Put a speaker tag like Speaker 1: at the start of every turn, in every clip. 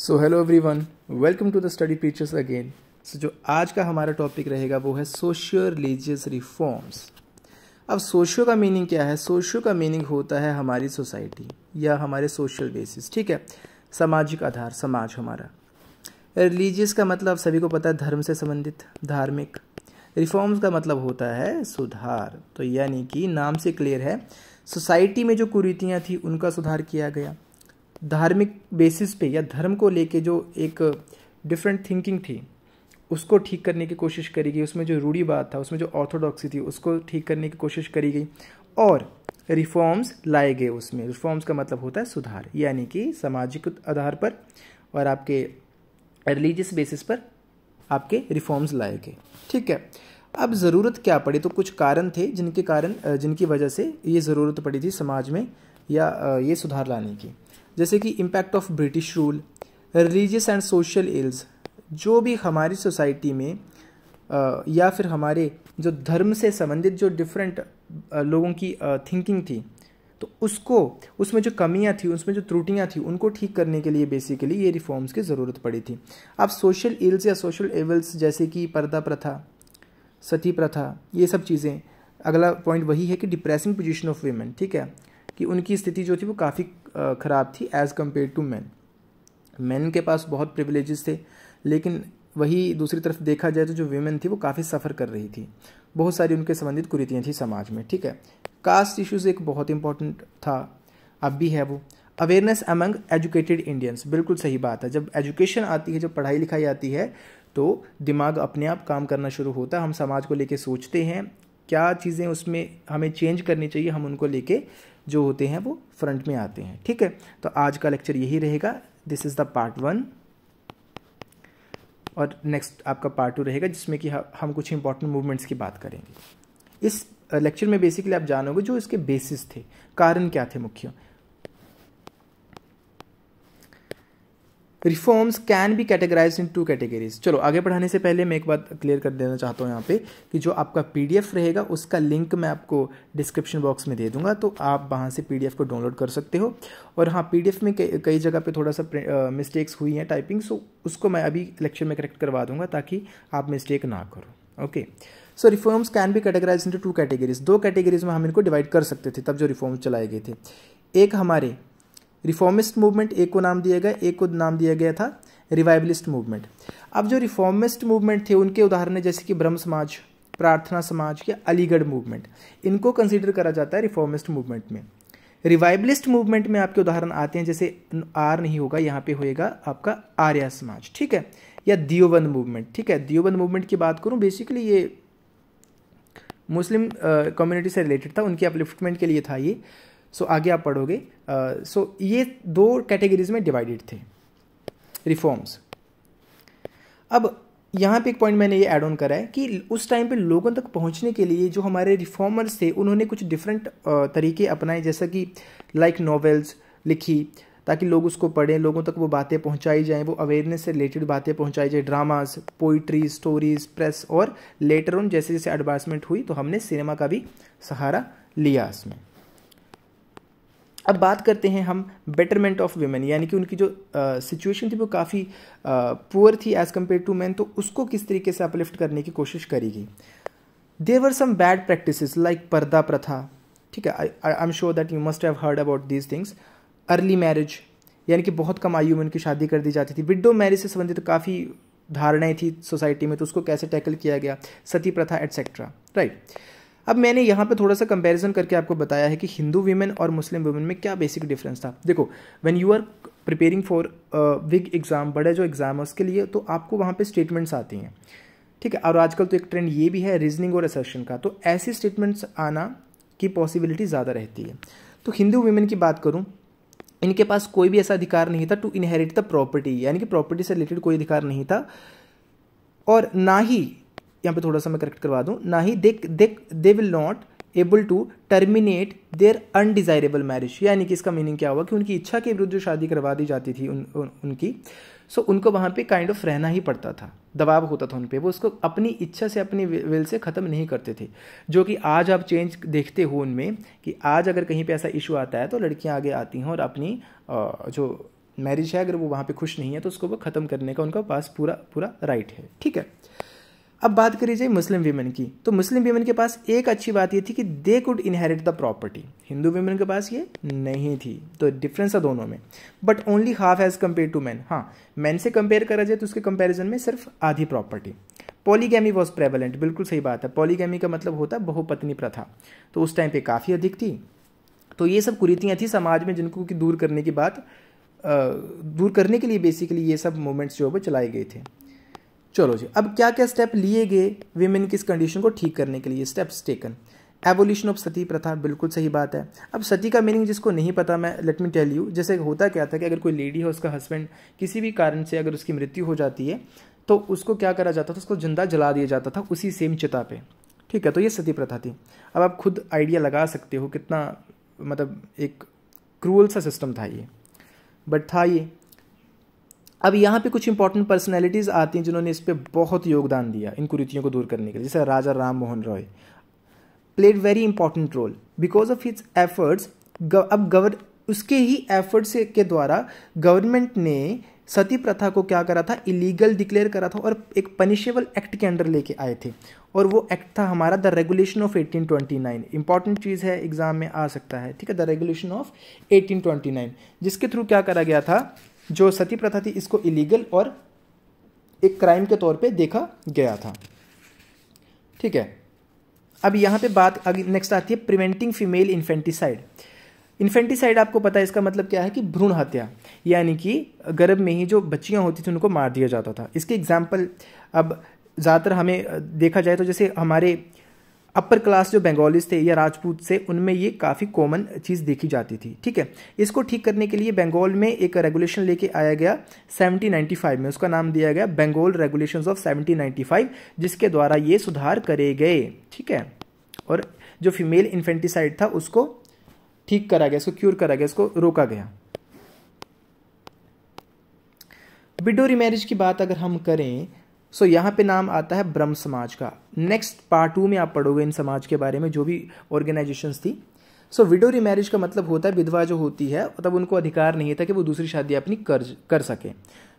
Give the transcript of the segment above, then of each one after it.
Speaker 1: So hello one welcome to the study teachers again so जो आज का हमारा टॉपिक रहेगा वो है सोशियो रिलीजियस रिफॉर्म्स अब सोशियो का मीनिंग क्या है सोशियो का मीनिंग होता है हमारी सोसाइटी या हमारे सोशल बेसिस ठीक है सामाजिक आधार समाज हमारा रिलीजियस का मतलब सभी को पता है धर्म से संबंधित धार्मिक रिफॉर्म्स का मतलब होता है सुधार तो यानी कि नाम से क्लियर है सोसाइटी में जो कुरीतियाँ थी उनका सुधार किया गया धार्मिक बेसिस पे या धर्म को लेके जो एक डिफरेंट थिंकिंग थी उसको ठीक करने की कोशिश करी गई उसमें जो रूढ़ी बात था उसमें जो ऑर्थोडॉक्सी थी उसको ठीक करने की कोशिश करी गई और रिफॉर्म्स लाए गए उसमें रिफॉर्म्स का मतलब होता है सुधार यानी कि सामाजिक आधार पर और आपके रिलीजियस बेसिस पर आपके रिफॉर्म्स लाए गए ठीक है अब ज़रूरत क्या पड़ी तो कुछ कारण थे जिनके कारण जिनकी वजह से ये ज़रूरत पड़ी थी समाज में या ये सुधार लाने की जैसे कि impact of British rule religious and social ills जो भी हमारी सोसाइटी में या फिर हमारे जो धर्म से संबंधित जो डिफरेंट लोगों की थिंकिंग थी तो उसको उसमें जो कमियां थी उसमें जो त्रुटियां थी उनको ठीक करने के लिए बेसिकली ये रिफॉर्म्स की ज़रूरत पड़ी थी अब सोशल इल्स या सोशल एवल्स जैसे कि पर्दा प्रथा सती प्रथा ये सब चीज़ें अगला पॉइंट वही है कि डिप्रेसिंग पोजीशन ऑफ वीमेन ठीक है कि उनकी स्थिति जो थी वो काफ़ी ख़राब थी as compare to man man के पास बहुत प्रिवलेजेस थे लेकिन वही दूसरी तरफ देखा जाए तो जो वीमेन थी वो काफ़ी सफ़र कर रही थी बहुत सारी उनके संबंधित कुरीतियाँ थी समाज में ठीक है कास्ट इश्यूज़ एक बहुत इंपॉर्टेंट था अब भी है वो अवेयरनेस अमंग एजुकेटेड इंडियंस बिल्कुल सही बात है जब एजुकेशन आती है जब पढ़ाई लिखाई आती है तो दिमाग अपने आप काम करना शुरू होता है हम समाज को लेके सोचते हैं क्या चीज़ें उसमें हमें चेंज करनी चाहिए हम उनको लेके जो होते हैं वो फ्रंट में आते हैं ठीक है तो आज का लेक्चर यही रहेगा this is the part one और नेक्स्ट आपका पार्ट टू रहेगा जिसमें कि हम कुछ इंपॉर्टेंट मूवमेंट्स की बात करेंगे इस लेक्चर में बेसिकली आप जानोगे जो इसके बेसिस थे कारण क्या थे मुख्य reforms can be categorise into categories चलो आगे बढ़ाने से पहले मैं एक बात क्लियर कर देना चाहता हूँ यहाँ पे कि जो आपका पीडीएफ रहेगा उसका लिंक मैं आपको डिस्क्रिप्शन बॉक्स में दे दूंगा तो आप वहाँ से पीडीएफ को डाउनलोड कर सकते हो और हाँ पीडीएफ में कई जगह पे थोड़ा सा मिस्टेक्स हुई हैं टाइपिंग सो उसको मैं अभी लेक्चर में करेक्ट करवा दूंगा ताकि आप मिस्टेक ना करो okay so reforms can be categorise into categories दो कैटेगरीज में हम इनको डिवाइड कर सकते थे तब जो रिफॉर्म्स चलाए गए थे एक हमारे रिफॉर्मिस्ट मूवमेंट एक को नाम दिया गया एक को नाम दिया गया था रिवाइबलिस्ट मूवमेंट अब जो रिफॉर्मिस्ट मूवमेंट थे उनके उदाहरण जैसे कि ब्रह्म समाज प्रार्थना समाज या अलीगढ़ मूवमेंट इनको कंसिडर करा जाता है रिफॉर्मिस्ट मूवमेंट में रिवाइबलिस्ट मूवमेंट में आपके उदाहरण आते हैं जैसे आर नहीं होगा यहाँ पे होएगा आपका आर्या समाज ठीक है या दियोबंद मूवमेंट ठीक है दियोबंद मूवमेंट की बात करूँ बेसिकली ये मुस्लिम कम्युनिटी से रिलेटेड था उनकी अपलिफ्टमेंट के लिए था ये सो आगे आप पढ़ोगे सो uh, ये दो कैटेगरीज में डिवाइडेड थे रिफॉर्म्स अब यहाँ पे एक पॉइंट मैंने ये ऐड ऑन करा है कि उस टाइम पे लोगों तक पहुँचने के लिए जो हमारे रिफॉर्मर्स थे उन्होंने कुछ डिफरेंट uh, तरीके अपनाए जैसा कि लाइक नॉवेल्स लिखी ताकि लोग उसको पढ़ें लोगों तक वो बातें पहुंचाई जाएं वो अवेयरनेस से रिलेटेड बातें पहुंचाई जाए ड्रामास पोइट्री स्टोरीज प्रेस और लेटर ऑन जैसे जैसे एडवांसमेंट हुई तो हमने सिनेमा का भी सहारा लिया इसमें अब बात करते हैं हम बेटरमेंट ऑफ वेमेन यानी कि उनकी जो सिचुएशन थी वो काफ़ी पुअर थी एज़ कम्पेयर टू मैन तो उसको किस तरीके से अपलिफ्ट करने की कोशिश करेगी they are some bad practice like पर्दा प्रथा ठीक है I am sure that you must have heard about these things early marriage यानी कि बहुत कम आयु में उनकी शादी कर दी जाती थी विडो मैरिज से संबंधित तो काफ़ी धारणाएं थी सोसाइटी में तो उसको कैसे टैकल किया गया सती प्रथा एट्सेट्रा राइट right. अब मैंने यहाँ पे थोड़ा सा कंपैरिजन करके आपको बताया है कि हिंदू वीमेन और मुस्लिम वीमेन में क्या बेसिक डिफरेंस था देखो when you are preparing for big exam बड़े जो एग्ज़ाम है उसके लिए तो आपको वहाँ पे स्टेटमेंट्स आती हैं ठीक है और आजकल तो एक ट्रेंड ये भी है रीजनिंग और असर्शन का तो ऐसी स्टेटमेंट्स आना की पॉसिबिलिटी ज़्यादा रहती है तो हिंदू वीमेन की बात करूँ इनके पास कोई भी ऐसा अधिकार नहीं था टू इनहेरिट द प्रॉपर्टी यानी कि प्रॉपर्टी से रिलेटेड कोई अधिकार नहीं था और ना ही यहाँ पे थोड़ा सा मैं करेक्ट करवा दूँ ना ही they they they will not able to terminate their undesirable marriage यानी कि इसका मीनिंग क्या हुआ कि उनकी इच्छा के विरुद्ध जो शादी करवा दी जाती थी उन, उन उनकी सो so, उनको वहाँ पे काइंड ऑफ रहना ही पड़ता था दबाव होता था उन पर वो उसको अपनी इच्छा से अपनी विल से ख़त्म नहीं करते थे जो कि आज आप चेंज देखते हो उनमें कि आज अगर कहीं पे ऐसा इशू आता है तो लड़कियाँ आगे आती हैं और अपनी जो मैरिज है अगर वो वहाँ पे खुश नहीं है तो उसको वो ख़त्म करने का उनका पास पूरा पूरा राइट है ठीक है अब बात करी जाए मुस्लिम वीमेन की तो मुस्लिम वीमेन के पास एक अच्छी बात ये थी कि they could inherit the property Hindu women के पास ये नहीं थी तो डिफरेंस है दोनों में but only half as compare to man हाँ मैन से कंपेयर करा जाए तो उसके कंपेरिजन में सिर्फ आधी प्रॉपर्टी पॉलीगैमी वॉज प्रेवलेंट बिल्कुल सही बात है पॉलीगैमी का मतलब होता है बहुपत्नी प्रथा तो उस टाइम पे काफ़ी अधिक थी तो ये सब कुरीतियाँ थी समाज में जिनको कि दूर करने की बात दूर करने के लिए बेसिकली ये सब मूवमेंट्स जो है वो चलाए गए थे चलो जी अब क्या क्या स्टेप लिए गए वीमेन की इस कंडीशन को ठीक करने के लिए steps taken evolution of sati प्रथा बिल्कुल सही बात है अब सती का मीनिंग जिसको नहीं पता मैं लेट मी टेल यू जैसे होता क्या था कि अगर कोई लेडी है उसका हस्बैंड किसी भी कारण से अगर उसकी मृत्यु हो जाती है तो उसको क्या करा जाता था उसको जिंदा जला दिया जाता था उसी सेम चिता पे ठीक है तो ये सती प्रथा थी अब आप खुद आइडिया लगा सकते हो कितना मतलब एक क्रूअल सा सिस्टम था ये बट था ये अब यहाँ पे कुछ इंपॉर्टेंट पर्सनैलिटीज़ आती हैं जिन्होंने इस पर बहुत योगदान दिया इन कुरीतियों को दूर करने के लिए जैसे Raja Ram Mohan Roy played very important role because of his efforts अब गवर्न उसके ही एफर्ट्स के द्वारा गवर्नमेंट ने सती प्रथा को क्या करा था इलीगल डिक्लेयर करा था और एक पनिशेबल एक्ट के अंडर लेके आए थे और वो एक्ट था हमारा द रेगुलेशन ऑफ 1829 इंपॉर्टेंट चीज़ है एग्जाम में आ सकता है ठीक है द रेगुलेशन ऑफ 1829 जिसके थ्रू क्या करा गया था जो सती प्रथा थी इसको इलीगल और एक क्राइम के तौर पे देखा गया था ठीक है अब यहाँ पे बात अगर नेक्स्ट आती है प्रिवेंटिंग फीमेल इन्फेंटिसाइड इन्फेंटिसाइड आपको पता है इसका मतलब क्या है कि भ्रूण हत्या यानी कि गर्भ में ही जो बच्चियाँ होती थी उनको मार दिया जाता था इसके एग्जाम्पल अब ज़्यादातर हमें देखा जाए तो जैसे हमारे अपर क्लास जो बंगालीज थे या राजपूत से उनमें ये काफ़ी कॉमन चीज़ देखी जाती थी ठीक है इसको ठीक करने के लिए बंगाल में एक रेगुलेशन लेके आया गया 1795 में उसका नाम दिया गया बंगाल रेगुलेशंस ऑफ 1795 जिसके द्वारा ये सुधार करे गए ठीक है और जो फीमेल इन्फेंटिसाइड था उसको ठीक करा गया इसको क्योर करा गया इसको रोका गया विडो रिमैरिज की बात अगर हम करें सो so, यहाँ पे नाम आता है ब्रह्म समाज का नेक्स्ट पार्ट टू में आप पढ़ोगे इन समाज के बारे में जो भी ऑर्गेनाइजेशंस थी सो विडो रिमैरिज का मतलब होता है विधवा जो होती है तब मतलब उनको अधिकार नहीं था कि वो दूसरी शादी अपनी कर कर सकें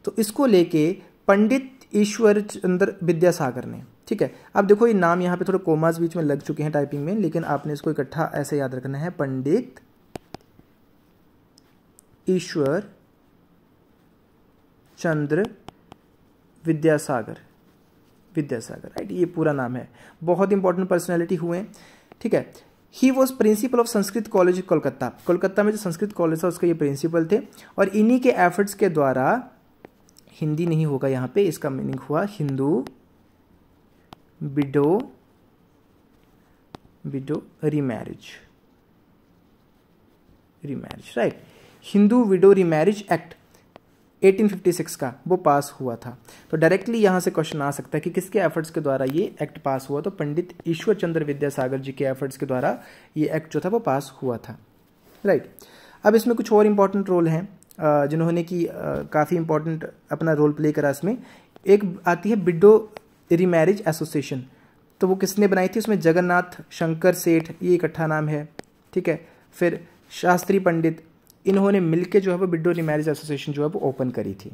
Speaker 1: तो इसको लेके पंडित ईश्वर चंद्र विद्यासागर ने ठीक है अब देखो ये नाम यहाँ पे थोड़े कोमाज बीच में लग चुके हैं टाइपिंग में लेकिन आपने इसको इकट्ठा ऐसे याद रखना है पंडित ईश्वर चंद्र विद्यासागर विद्यासागर राइट ये पूरा नाम है बहुत इंपॉर्टेंट पर्सनैलिटी हुए ठीक है he was principal of Sanskrit college Kolkata Kolkata में जो संस्कृत कॉलेज था उसके ये प्रिंसिपल थे और इन्हीं के एफर्ट्स के द्वारा हिंदी नहीं होगा यहाँ पे इसका मीनिंग हुआ Hindu widow widow remarriage remarriage right Hindu widow remarriage act 1856 का वो पास हुआ था तो डायरेक्टली यहाँ से क्वेश्चन आ सकता है कि किसके एफर्ट्स के द्वारा ये एक्ट पास हुआ तो पंडित ईश्वर चंद्र विद्यासागर जी के एफर्ट्स के द्वारा ये एक्ट जो था वो पास हुआ था राइट right. अब इसमें कुछ और इम्पॉर्टेंट रोल हैं जिन्होंने कि काफ़ी इम्पॉर्टेंट अपना रोल प्ले करा इसमें एक आती है बिडो रीमैरिज एसोसिएशन तो वो किसने बनाई थी उसमें जगन्नाथ शंकर सेठ ये इकट्ठा नाम है ठीक है फिर शास्त्री पंडित इन्होंने मिलकर जो है वो विडो रिमैरिज एसोसिएशन जो है वो ओपन करी थी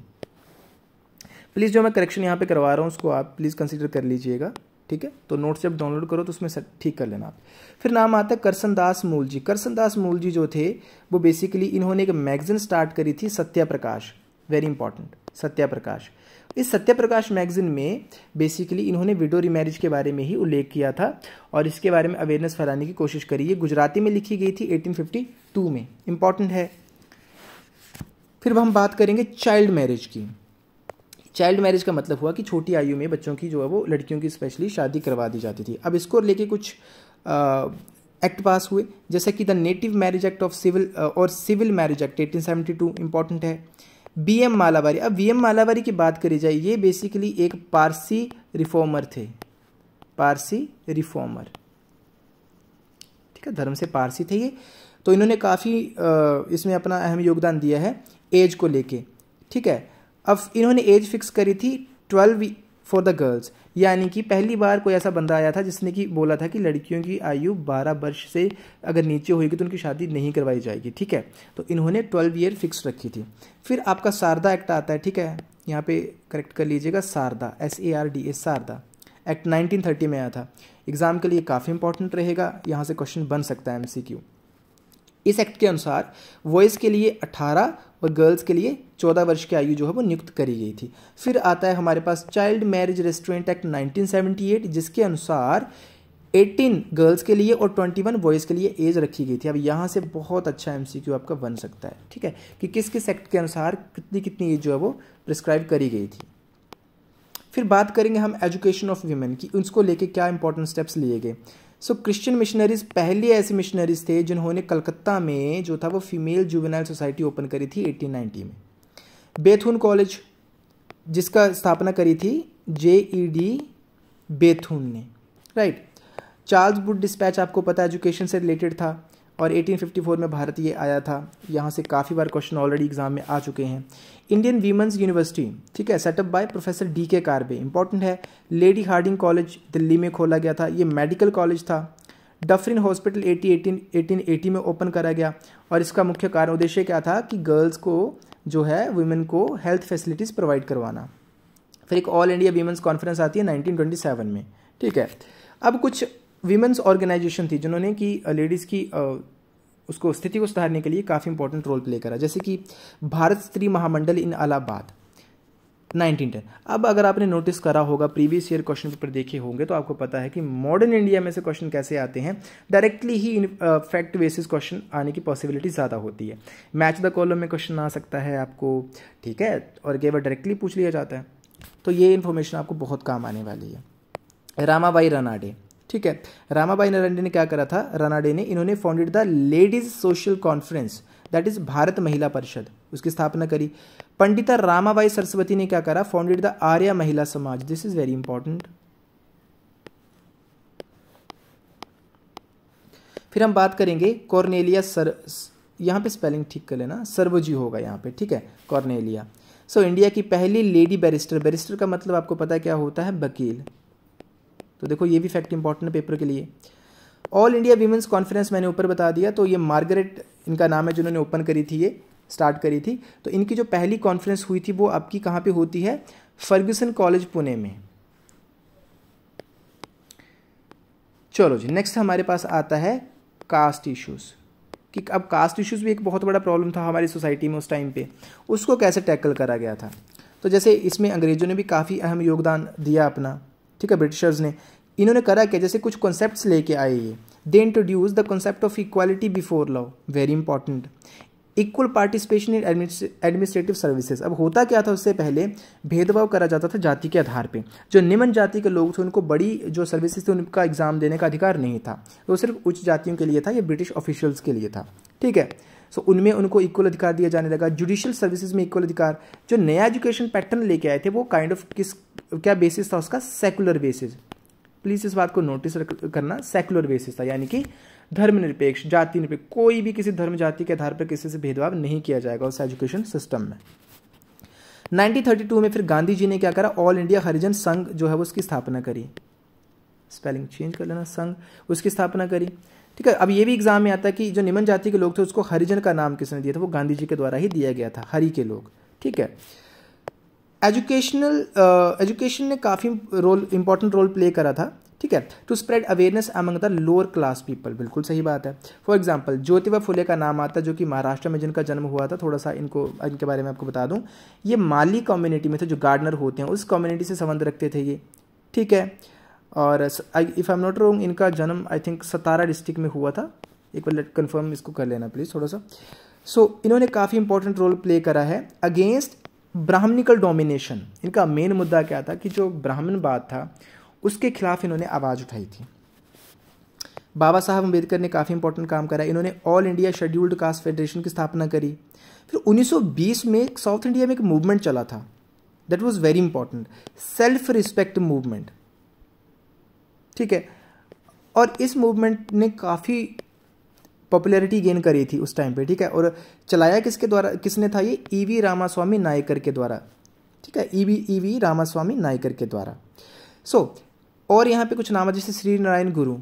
Speaker 1: प्लीज़ जो मैं करेक्शन यहाँ पे करवा रहा हूँ उसको आप प्लीज़ कंसिडर कर लीजिएगा ठीक है तो नोट्स जब डाउनलोड करो तो उसमें ठीक कर लेना आप फिर नाम आता है करसन दास मूल जी करसन दास मूल जी जो थे वो बेसिकली इन्होंने एक मैगजीन स्टार्ट करी थी सत्या प्रकाश वेरी इंपॉर्टेंट सत्या प्रकाश इस सत्या प्रकाश मैगजीन में बेसिकली इन्होंने विडो रिमैरिज के बारे में ही उल्लेख किया था और इसके बारे में अवेयरनेस फैलाने की कोशिश करी है गुजराती में लिखी गई थी 1852 टू में इम्पॉर्टेंट है फिर हम बात करेंगे चाइल्ड मैरिज की चाइल्ड मैरिज का मतलब हुआ कि छोटी आयु में बच्चों की जो है वो लड़कियों की स्पेशली शादी करवा दी जाती थी अब इसको लेके कुछ एक्ट पास हुए जैसे कि the native marriage act of civil और civil marriage act eighteen seventy two important है बी एम मालावारी अब वी एम मालावारी की बात करी जाए ये बेसिकली एक पारसी रिफॉर्मर थे पारसी रिफॉर्मर ठीक है धर्म से पारसी थे ये तो इन्होंने काफ़ी इसमें अपना अहम योगदान दिया है एज को लेके ठीक है अब इन्होंने एज फिक्स करी थी ट्वेल्व फॉर द गर्ल्स यानी कि पहली बार कोई ऐसा बंदा आया था जिसने कि बोला था कि लड़कियों की आयु 12 वर्ष से अगर नीचे होगी तो उनकी शादी नहीं करवाई जाएगी ठीक है तो इन्होंने 12 ईयर फिक्स रखी थी फिर आपका शारदा एक्ट आता है ठीक है यहाँ पे करेक्ट कर लीजिएगा Sharda S A R D A Sharda act nineteen में आया था एग्ज़ाम के लिए काफ़ी इंपॉर्टेंट रहेगा यहाँ से क्वेश्चन बन सकता है एम इस एक्ट के अनुसार बॉयज़ के लिए 18 और गर्ल्स के लिए 14 वर्ष की आयु जो है वो नियुक्त करी गई थी फिर आता है हमारे पास चाइल्ड मैरिज रेस्टोरेंट एक्ट 1978 जिसके अनुसार 18 गर्ल्स के लिए और 21 बॉयज़ के लिए एज रखी गई थी अब यहाँ से बहुत अच्छा एम आपका बन सकता है ठीक है कि किस किस एक्ट के अनुसार कितनी कितनी एज जो है वो प्रिस्क्राइब करी गई थी फिर बात करेंगे हम एजुकेशन ऑफ वीमेन की उसको लेके क्या इंपॉर्टेंट स्टेप्स लिए गए सो क्रिश्चियन मिशनरीज पहली ऐसी मिशनरीज थे जिन्होंने कलकत्ता में जो था वो फीमेल जुवेनाइल सोसाइटी ओपन करी थी 1890 में बेथुन कॉलेज जिसका स्थापना करी थी जे ई डी बेथुन ने राइट चार्ल्स बुड डिस्पैच आपको पता एजुकेशन से रिलेटेड था और 1854 में भारत ये आया था यहाँ से काफ़ी बार क्वेश्चन ऑलरेडी एग्जाम में आ चुके हैं इंडियन वीमेंस यूनिवर्सिटी ठीक है setup bye professor D K Karve important है लेडी हार्डिंग कॉलेज दिल्ली में खोला गया था ये मेडिकल कॉलेज था डफरिन हॉस्पिटल एटीन एटी में ओपन करा गया और इसका मुख्य कारण उद्देश्य क्या था कि गर्ल्स को जो है वुमेन को हेल्थ फैसिलिटीज़ प्रोवाइड करवाना फिर एक ऑल इंडिया वीमेंस कॉन्फ्रेंस आती है 1927 में ठीक है अब कुछ वीमेंस ऑर्गेनाइजेशन थी जिन्होंने कि लेडीज़ की उसको स्थिति को सुधारने के लिए काफ़ी इंपॉर्टेंट रोल प्ले करा जैसे कि भारत स्त्री महामंडल इन अलाहाबाद 1910 अब अगर आपने नोटिस करा होगा प्रीवियस ईयर क्वेश्चन पेपर देखे होंगे तो आपको पता है कि मॉडर्न इंडिया में से क्वेश्चन कैसे आते हैं डायरेक्टली ही इन फैक्ट बेसिस क्वेश्चन आने की पॉसिबिलिटी ज़्यादा होती है मैच द कॉलम में क्वेश्चन आ सकता है आपको ठीक है और कई बार डायरेक्टली पूछ लिया जाता है तो ये इन्फॉर्मेशन आपको बहुत काम आने वाली है रामाबाई रनाडे ठीक है रामाबाई नरंडे ने क्या करा था रानाडे ने इन्होंने founded the ladies social conference that is Bharat Mahila Parishad उसकी स्थापना करी पंडिता रामाबाई सरस्वती ने क्या करा फाउंडेड द आर्या महिला समाज दिस इज वेरी इंपॉर्टेंट फिर हम बात करेंगे कॉर्नेलिया सर यहाँ पे स्पेलिंग ठीक कर लेना सर्वजी होगा यहाँ पे ठीक है कॉर्नेलिया सो so, इंडिया की पहली लेडी बैरिस्टर बैरिस्टर का मतलब आपको पता क्या होता है वकील तो देखो ये भी फैक्ट इंपॉर्टेंट पेपर के लिए ऑल इंडिया वीमेंस कॉन्फ्रेंस मैंने ऊपर बता दिया तो ये मार्गरेट इनका नाम है जिन्होंने ओपन करी थी ये स्टार्ट करी थी तो इनकी जो पहली कॉन्फ्रेंस हुई थी वो आपकी कहाँ पे होती है फर्ग्यूसन कॉलेज पुणे में चलो जी नेक्स्ट हमारे पास आता है कास्ट इश्यूज़ कि अब कास्ट इश्यूज़ भी एक बहुत बड़ा प्रॉब्लम था हमारी सोसाइटी में उस टाइम पे उसको कैसे टैकल करा गया था तो जैसे इसमें अंग्रेज़ों ने भी काफ़ी अहम योगदान दिया अपना ठीक है ब्रिटिशर्स ने इन्होंने करा क्या जैसे कुछ कॉन्सेप्ट्स लेके आए ये they introduce the concept of equality before law very important equal participation in administrative services अब होता क्या था उससे पहले भेदभाव करा जाता था जाति के आधार पे जो निम्न जाति के लोग थे उनको बड़ी जो सर्विसेज थी उनका एग्ज़ाम देने का अधिकार नहीं था वो तो सिर्फ उच्च जातियों के लिए था या ब्रिटिश ऑफिशियल्स के लिए था ठीक है सो उनमें उनको इक्वल अधिकार दिया जाने लगा जुडिशियल सर्विसेज में इक्वल अधिकार जो नया एजुकेशन पैटर्न लेके आए थे वो काइंड kind ऑफ of किस क्या बेसिस था उसका सेकुलर बेसिस प्लीज इस बात को नोटिस करना सेकुलर बेसिस था यानी कि धर्मनिरपेक्ष जाति निरपेक्ष कोई भी किसी धर्म जाति के आधार पर किसी से भेदभाव नहीं किया जाएगा उस एजुकेशन सिस्टम में 1932 में फिर गांधी जी ने क्या करा ऑल इंडिया हरिजन संघ जो है उसकी स्थापना करी स्पेलिंग चेंज कर लेना संघ उसकी स्थापना करी ठीक है अब ये भी एग्जाम में आता है कि जो निमन जाति के लोग थे उसको हरिजन का नाम किसने दिया था वो गांधी जी के द्वारा ही दिया गया था हरी के लोग ठीक है एजुकेशनल एजुकेशन uh, ने काफ़ी रोल इंपॉर्टेंट रोल प्ले करा था ठीक है to spread awareness among the lower class people बिल्कुल सही बात है फॉर एग्जाम्पल ज्योतिबा फुले का नाम आता है जो कि महाराष्ट्र में जिनका जन्म हुआ था थोड़ा सा इनको इनके बारे में आपको बता दूं ये माली कम्युनिटी में थे जो गार्डनर होते हैं उस कम्युनिटी से संबंध रखते थे ये ठीक है और if I am not wrong इनका जन्म आई थिंक सतारा डिस्ट्रिक्ट में हुआ था एक बार लेट कन्फर्म इसको कर लेना प्लीज़ थोड़ा सा सो so, इन्होंने काफ़ी इंपॉर्टेंट रोल प्ले करा है अगेंस्ट ब्राह्मणिकल डोमिनेशन इनका मेन मुद्दा क्या था कि जो ब्राह्मण बात था उसके खिलाफ इन्होंने आवाज़ उठाई थी बाबा साहब अम्बेडकर ने काफ़ी इंपॉर्टेंट काम करा इन्होंने all India scheduled caste federation की स्थापना करी फिर 1920 में साउथ इंडिया में एक मूवमेंट चला था that was very important self respect movement ठीक है और इस मूवमेंट ने काफ़ी पॉपुलैरिटी गेन करी थी उस टाइम पे ठीक है और चलाया किसके द्वारा किसने था ये E e V Ramaswamy Naicker के द्वारा ठीक है E V E V Ramaswamy Naicker के द्वारा सो so, और यहाँ पे कुछ नाम है जैसे श्री नारायण गुरु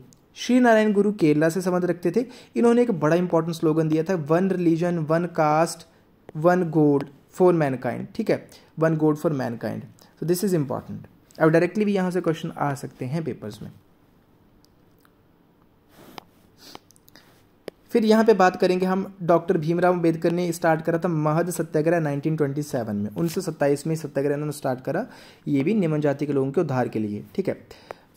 Speaker 1: श्री नारायण गुरु केरला से संबंध रखते थे इन्होंने एक बड़ा इंपॉर्टेंट स्लोगन दिया था one religion one caste one god for mankind ठीक है one god for mankind so this is important अब डायरेक्टली भी यहाँ से क्वेश्चन आ सकते हैं पेपर्स में फिर यहाँ पे बात करेंगे हम डॉक्टर भीमराव अम्बेडकर ने स्टार्ट करा था महद सत्याग्रह 1927 में उन्नीस में सत्याग्रह इन्होंने स्टार्ट करा ये भी निम्न जाति के लोगों के उद्धार के लिए ठीक है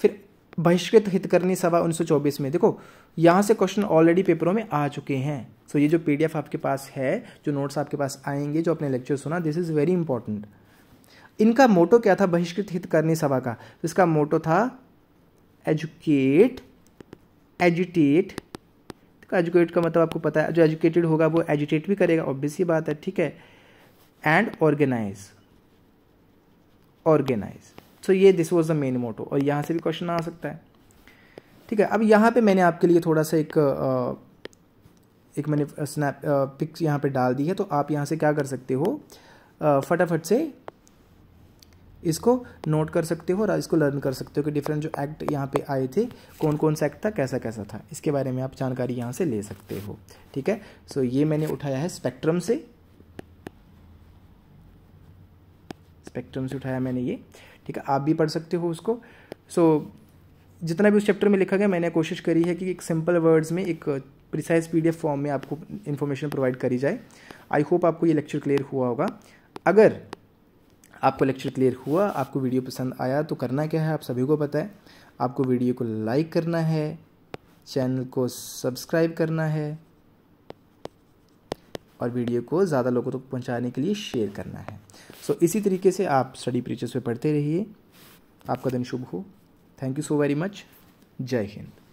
Speaker 1: फिर बहिष्कृत हितकर्णी सभा 1924 में देखो यहाँ से क्वेश्चन ऑलरेडी पेपरों में आ चुके हैं सो ये जो एफ आपके पास है जो नोट्स आपके पास आएंगे जो अपने लेक्चर सुना दिस इज़ वेरी इंपॉर्टेंट इनका मोटो क्या था बहिष्कृत हितकर्णी सभा का तो इसका मोटो था एजुकेट एजुटेट एजुकेट का मतलब आपको पता है जो एजुकेटेड होगा वो एजुकेट भी करेगा ऑब्वियस ही बात है ठीक है एंड ऑर्गेनाइज ऑर्गेनाइज सो ये this was the main motto और यहाँ से भी क्वेश्चन आ सकता है ठीक है अब यहाँ पे मैंने आपके लिए थोड़ा सा एक एक मैंने स्नैप पिक्स यहाँ पे डाल दी है तो आप यहाँ से क्या कर सकते हो फटाफट से इसको नोट कर सकते हो और इसको लर्न कर सकते हो कि डिफरेंट जो एक्ट यहाँ पे आए थे कौन कौन सा एक्ट था कैसा कैसा था इसके बारे में आप जानकारी यहाँ से ले सकते हो ठीक है सो so, ये मैंने उठाया है स्पेक्ट्रम से स्पेक्ट्रम से उठाया मैंने ये ठीक है आप भी पढ़ सकते हो उसको सो so, जितना भी उस चैप्टर में लिखा गया मैंने कोशिश करी है कि एक सिंपल वर्ड्स में एक प्रिसाइज पीडीएफ फॉर्म में आपको इन्फॉर्मेशन प्रोवाइड करी जाए आई होप आपको ये लेक्चर क्लियर हुआ होगा अगर आपको लेक्चर क्लियर हुआ आपको वीडियो पसंद आया तो करना क्या है आप सभी को पता है आपको वीडियो को लाइक करना है चैनल को सब्सक्राइब करना है और वीडियो को ज़्यादा लोगों तक तो पहुंचाने के लिए शेयर करना है सो so, इसी तरीके से आप स्टडी प्रीचर्स पे पढ़ते रहिए आपका दिन शुभ हो thank you so very much जय हिंद